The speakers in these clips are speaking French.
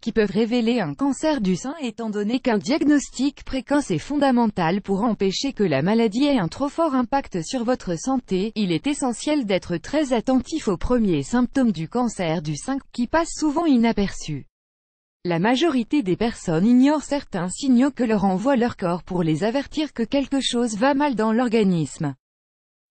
qui peuvent révéler un cancer du sein étant donné qu'un diagnostic précoce est fondamental pour empêcher que la maladie ait un trop fort impact sur votre santé, il est essentiel d'être très attentif aux premiers symptômes du cancer du sein, qui passent souvent inaperçus. La majorité des personnes ignorent certains signaux que leur envoie leur corps pour les avertir que quelque chose va mal dans l'organisme.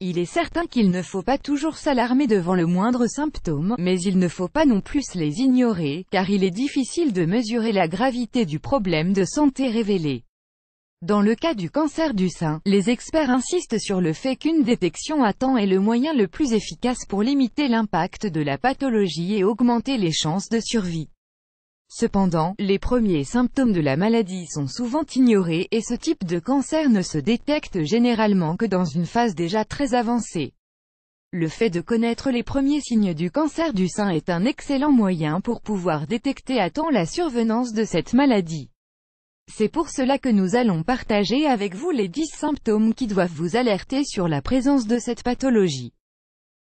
Il est certain qu'il ne faut pas toujours s'alarmer devant le moindre symptôme, mais il ne faut pas non plus les ignorer, car il est difficile de mesurer la gravité du problème de santé révélé. Dans le cas du cancer du sein, les experts insistent sur le fait qu'une détection à temps est le moyen le plus efficace pour limiter l'impact de la pathologie et augmenter les chances de survie. Cependant, les premiers symptômes de la maladie sont souvent ignorés et ce type de cancer ne se détecte généralement que dans une phase déjà très avancée. Le fait de connaître les premiers signes du cancer du sein est un excellent moyen pour pouvoir détecter à temps la survenance de cette maladie. C'est pour cela que nous allons partager avec vous les 10 symptômes qui doivent vous alerter sur la présence de cette pathologie.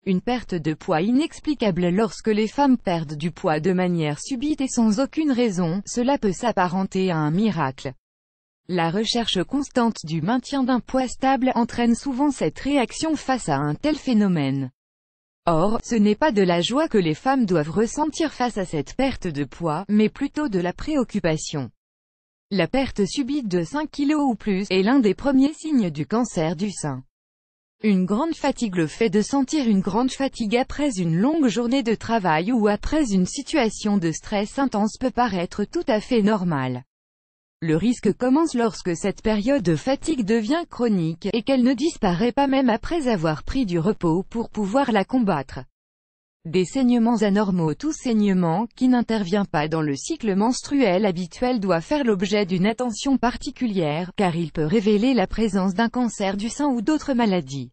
Une perte de poids inexplicable lorsque les femmes perdent du poids de manière subite et sans aucune raison, cela peut s'apparenter à un miracle. La recherche constante du maintien d'un poids stable entraîne souvent cette réaction face à un tel phénomène. Or, ce n'est pas de la joie que les femmes doivent ressentir face à cette perte de poids, mais plutôt de la préoccupation. La perte subite de 5 kg ou plus est l'un des premiers signes du cancer du sein. Une grande fatigue Le fait de sentir une grande fatigue après une longue journée de travail ou après une situation de stress intense peut paraître tout à fait normal. Le risque commence lorsque cette période de fatigue devient chronique, et qu'elle ne disparaît pas même après avoir pris du repos pour pouvoir la combattre. Des saignements anormaux Tout saignement, qui n'intervient pas dans le cycle menstruel habituel doit faire l'objet d'une attention particulière, car il peut révéler la présence d'un cancer du sein ou d'autres maladies.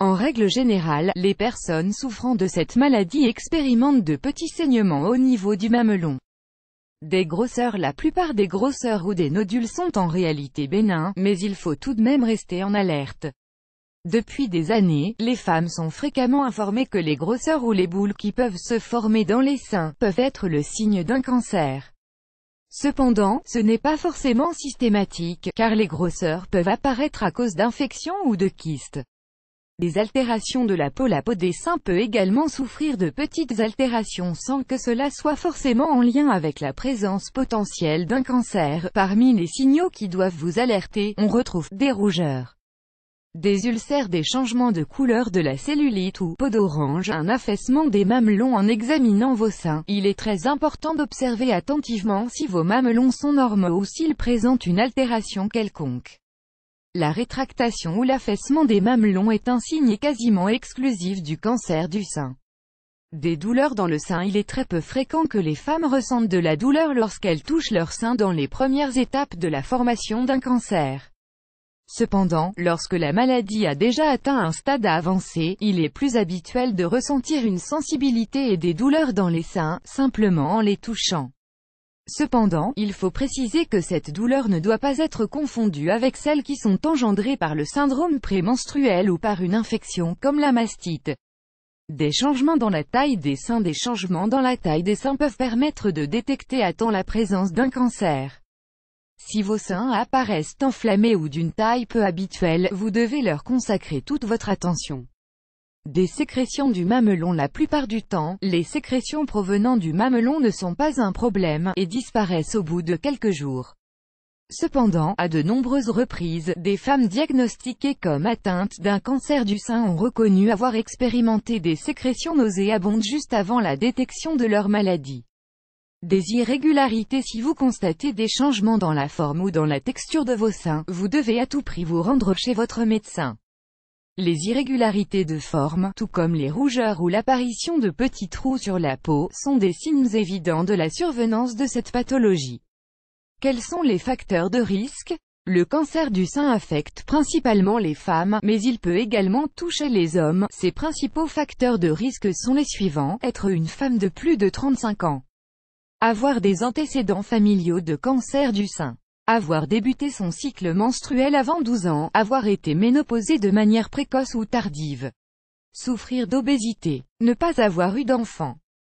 En règle générale, les personnes souffrant de cette maladie expérimentent de petits saignements au niveau du mamelon. Des grosseurs La plupart des grosseurs ou des nodules sont en réalité bénins, mais il faut tout de même rester en alerte. Depuis des années, les femmes sont fréquemment informées que les grosseurs ou les boules qui peuvent se former dans les seins, peuvent être le signe d'un cancer. Cependant, ce n'est pas forcément systématique, car les grosseurs peuvent apparaître à cause d'infections ou de kystes. Des altérations de la peau La peau des seins peut également souffrir de petites altérations sans que cela soit forcément en lien avec la présence potentielle d'un cancer. Parmi les signaux qui doivent vous alerter, on retrouve des rougeurs, des ulcères, des changements de couleur de la cellulite ou peau d'orange, un affaissement des mamelons en examinant vos seins. Il est très important d'observer attentivement si vos mamelons sont normaux ou s'ils présentent une altération quelconque. La rétractation ou l'affaissement des mamelons est un signe quasiment exclusif du cancer du sein. Des douleurs dans le sein Il est très peu fréquent que les femmes ressentent de la douleur lorsqu'elles touchent leur sein dans les premières étapes de la formation d'un cancer. Cependant, lorsque la maladie a déjà atteint un stade avancé, il est plus habituel de ressentir une sensibilité et des douleurs dans les seins, simplement en les touchant. Cependant, il faut préciser que cette douleur ne doit pas être confondue avec celles qui sont engendrées par le syndrome prémenstruel ou par une infection, comme la mastite. Des changements dans la taille des seins Des changements dans la taille des seins peuvent permettre de détecter à temps la présence d'un cancer. Si vos seins apparaissent enflammés ou d'une taille peu habituelle, vous devez leur consacrer toute votre attention des sécrétions du mamelon la plupart du temps, les sécrétions provenant du mamelon ne sont pas un problème, et disparaissent au bout de quelques jours. Cependant, à de nombreuses reprises, des femmes diagnostiquées comme atteintes d'un cancer du sein ont reconnu avoir expérimenté des sécrétions nauséabondes juste avant la détection de leur maladie. Des irrégularités Si vous constatez des changements dans la forme ou dans la texture de vos seins, vous devez à tout prix vous rendre chez votre médecin. Les irrégularités de forme, tout comme les rougeurs ou l'apparition de petits trous sur la peau, sont des signes évidents de la survenance de cette pathologie. Quels sont les facteurs de risque Le cancer du sein affecte principalement les femmes, mais il peut également toucher les hommes. Ses principaux facteurs de risque sont les suivants. Être une femme de plus de 35 ans. Avoir des antécédents familiaux de cancer du sein avoir débuté son cycle menstruel avant 12 ans, avoir été ménoposée de manière précoce ou tardive, souffrir d'obésité, ne pas avoir eu d'enfant,